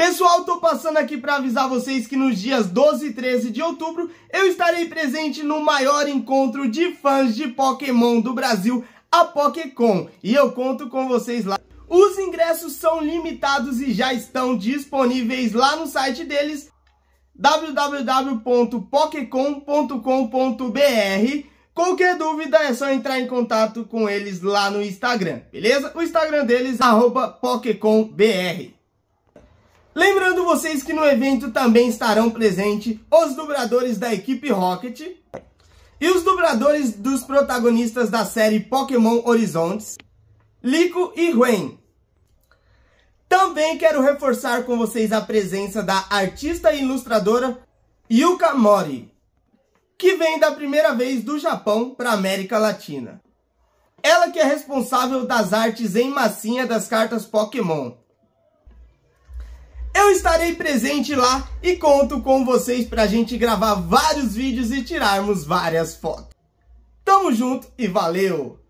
Pessoal, tô passando aqui para avisar vocês que nos dias 12 e 13 de outubro eu estarei presente no maior encontro de fãs de Pokémon do Brasil, a Pokécon, e eu conto com vocês lá. Os ingressos são limitados e já estão disponíveis lá no site deles www.pokécom.com.br Qualquer dúvida é só entrar em contato com eles lá no Instagram, beleza? O Instagram deles é PokéconBR. Lembrando vocês que no evento também estarão presentes os dubladores da equipe Rocket e os dubladores dos protagonistas da série Pokémon Horizontes, Lico e Ren. Também quero reforçar com vocês a presença da artista e ilustradora Yuka Mori, que vem da primeira vez do Japão para a América Latina. Ela que é responsável das artes em massinha das cartas Pokémon, eu estarei presente lá e conto com vocês para a gente gravar vários vídeos e tirarmos várias fotos. Tamo junto e valeu!